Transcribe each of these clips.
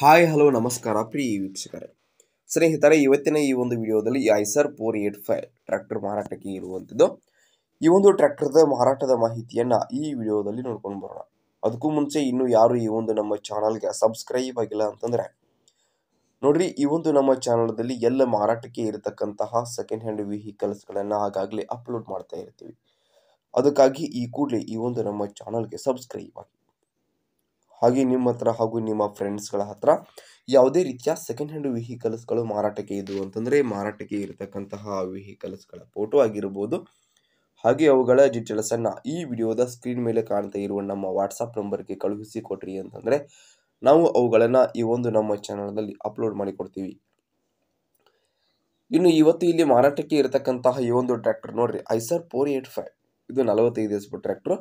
hi hello ನಮಸ್ಕಾರ ಪ್ರಿಯ ವೀಕ್ಷಕರೇ ಸ್ನೇಹಿತರೆ ಇವತ್ತಿನ ಈ ಒಂದು ವಿಡಿಯೋದಲ್ಲಿ Eicher four eight five tractor ಮಾರಾಟಕ್ಕೆ ಇರುವಂಥದ್ದು ಈ ಒಂದು ಟ್ರ್ಯಾಕ್ಟರ್ದ ಮಾರಾಟದ ಮಾಹಿತಿಯನ್ನು ಈ ವಿಡಿಯೋದಲ್ಲಿ ನೋಡ್ಕೊಂಡು ಬರೋಣ ಅದಕ್ಕೂ ಮುಂಚೆ ಇನ್ನೂ ಯಾರು ಈ ಒಂದು ನಮ್ಮ ಚಾನಲ್ಗೆ ಸಬ್ಸ್ಕ್ರೈಬ್ ಆಗಿಲ್ಲ ಅಂತಂದರೆ ನೋಡಿರಿ ಈ ಒಂದು ನಮ್ಮ ಚಾನಲ್ದಲ್ಲಿ ಎಲ್ಲ ಮಾರಾಟಕ್ಕೆ ಇರತಕ್ಕಂತಹ ಸೆಕೆಂಡ್ ಹ್ಯಾಂಡ್ ವೆಹಿಕಲ್ಸ್ಗಳನ್ನು ಆಗಾಗಲೇ ಅಪ್ಲೋಡ್ ಮಾಡ್ತಾ ಇರ್ತೀವಿ ಅದಕ್ಕಾಗಿ ಈ ಕೂಡಲೇ ಈ ಒಂದು ನಮ್ಮ ಚಾನಲ್ಗೆ ಸಬ್ಸ್ಕ್ರೈಬ್ ಆಗಿ ಹಾಗೆ ನಿಮ್ಮ ಹತ್ರ ಹಾಗೂ ನಿಮ್ಮ ಫ್ರೆಂಡ್ಸ್ಗಳ ಹತ್ರ ಯಾವುದೇ ರೀತಿಯ ಸೆಕೆಂಡ್ ಹ್ಯಾಂಡ್ ವೆಹಿಕಲ್ಸ್ಗಳು ಮಾರಾಟಕ್ಕೆ ಇದು ಅಂತಂದರೆ ಮಾರಾಟಕ್ಕೆ ಇರತಕ್ಕಂತಹ ವೆಹಿಕಲ್ಸ್ಗಳ ಫೋಟೋ ಆಗಿರ್ಬೋದು ಹಾಗೆ ಅವುಗಳ ಡೀಟೇಲ್ಸನ್ನು ಈ ವಿಡಿಯೋದ ಸ್ಕ್ರೀನ್ ಮೇಲೆ ಕಾಣ್ತಾ ಇರುವ ನಮ್ಮ ವಾಟ್ಸಪ್ ನಂಬರ್ಗೆ ಕಳುಹಿಸಿ ಕೊಟ್ರಿ ಅಂತಂದರೆ ನಾವು ಅವುಗಳನ್ನು ಈ ಒಂದು ನಮ್ಮ ಚಾನಲ್ನಲ್ಲಿ ಅಪ್ಲೋಡ್ ಮಾಡಿಕೊಡ್ತೀವಿ ಇನ್ನು ಇವತ್ತು ಇಲ್ಲಿ ಮಾರಾಟಕ್ಕೆ ಇರತಕ್ಕಂತಹ ಈ ಒಂದು ಟ್ರ್ಯಾಕ್ಟರ್ ನೋಡ್ರಿ ಐಸರ್ ಫೋರ್ ಏಟ್ ಫೈವ್ ಇದು ನಲವತ್ತೈದು ಎಸ್ ಬಿ ಟ್ರ್ಯಾಕ್ಟ್ರು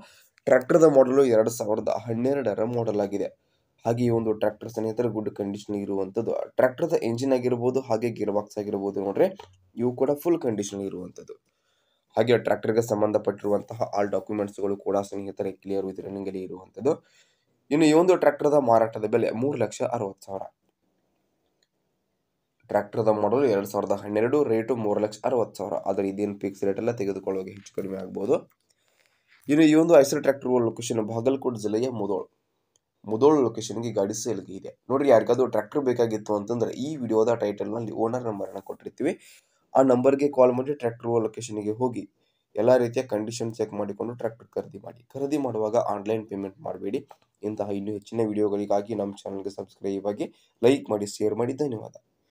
ಟ್ರ್ಯಾಕ್ಟರ್ದ ಮಾಡಲು ಎರಡು ಸಾವಿರದ ಹನ್ನೆರಡರ ಮಾಡೆಲ್ ಆಗಿದೆ ಹಾಗೆ ಈ ಒಂದು ಟ್ರ್ಯಾಕ್ಟರ್ ಸ್ನೇಹಿತರೆ ಗುಡ್ ಕಂಡೀಷನ್ ಇರುವಂಥದ್ದು ಟ್ರ್ಯಾಕ್ಟರ್ದ ಇಂಜಿನ್ ಆಗಿರ್ಬೋದು ಹಾಗೆ ಗಿರ್ ಬಾಕ್ಸ್ ಆಗಿರ್ಬೋದು ನೋಡ್ರಿ ಇವು ಕೂಡ ಫುಲ್ ಕಂಡೀಷನ್ ಇರುವಂಥದ್ದು ಹಾಗೆ ಟ್ರ್ಯಾಕ್ಟರ್ಗೆ ಸಂಬಂಧಪಟ್ಟಿರುವಂತಹ ಆಲ್ ಡಾಕ್ಯುಮೆಂಟ್ಸ್ಗಳು ಕೂಡ ಸ್ನೇಹಿತರೆ ಕ್ಲಿಯರ್ ವಿತ್ ರನ್ನಿಂಗಲ್ಲಿ ಇರುವಂಥದ್ದು ಇನ್ನು ಈ ಒಂದು ಟ್ರ್ಯಾಕ್ಟರ್ದ ಮಾರಾಟದ ಬೆಲೆ ಮೂರು ಲಕ್ಷ ಅರವತ್ತು ಸಾವಿರ ಟ್ರ್ಯಾಕ್ಟರ್ದ ಮಾಡಲು ಎರಡು ಸಾವಿರದ ಹನ್ನೆರಡು ರೇಟು ಮೂರು ಲಕ್ಷ ಅರವತ್ತು ಸಾವಿರ ಆದರೆ ಇದೇನು ಫಿಕ್ಸ್ ರೇಟ್ ಎಲ್ಲ ತೆಗೆದುಕೊಳ್ಳೋಕೆ ಹೆಚ್ಚು ಕಡಿಮೆ ಆಗ್ಬೋದು ಇನ್ನು ಈ ಒಂದು ಐಸರ್ ಟ್ರ್ಯಾಕ್ಟರ್ ಲೊಕೇಶನ್ ಬಾಗಲಕೋಟ್ ಜಿಲ್ಲೆಯ ಮುದೋಳ್ ಮುದೋಳ್ ಲೊಕೇಶನ್ಗೆ ಗಾಡಿ ಸೇಲ್ಗೆ ಇದೆ ನೋಡಿ ಯಾರಿಗಾದ್ರೂ ಟ್ರ್ಯಾಕ್ಟರ್ ಬೇಕಾಗಿತ್ತು ಅಂತಂದ್ರೆ ಈ ವಿಡಿಯೋದ ಟೈಟಲ್ನಲ್ಲಿ ಓನರ್ ನಂಬರ್ನ ಕೊಟ್ಟಿರ್ತೀವಿ ಆ ನಂಬರ್ಗೆ ಕಾಲ್ ಮಾಡಿ ಟ್ರ್ಯಾಕ್ಟರ್ ಲೊಕೇಶನ್ಗೆ ಹೋಗಿ ಎಲ್ಲ ರೀತಿಯ ಕಂಡೀಷನ್ ಚೆಕ್ ಮಾಡಿಕೊಂಡು ಟ್ರ್ಯಾಕ್ಟರ್ ಖರೀದಿ ಮಾಡಿ ಖರೀದಿ ಮಾಡುವಾಗ ಆನ್ಲೈನ್ ಪೇಮೆಂಟ್ ಮಾಡಬೇಡಿ ಇಂತಹ ಇನ್ನೂ ಹೆಚ್ಚಿನ ವಿಡಿಯೋಗಳಿಗಾಗಿ ನಮ್ಮ ಚಾನಲ್ಗೆ ಸಬ್ಸ್ಕ್ರೈಬ್ ಆಗಿ ಲೈಕ್ ಮಾಡಿ ಶೇರ್ ಮಾಡಿ ಧನ್ಯವಾದ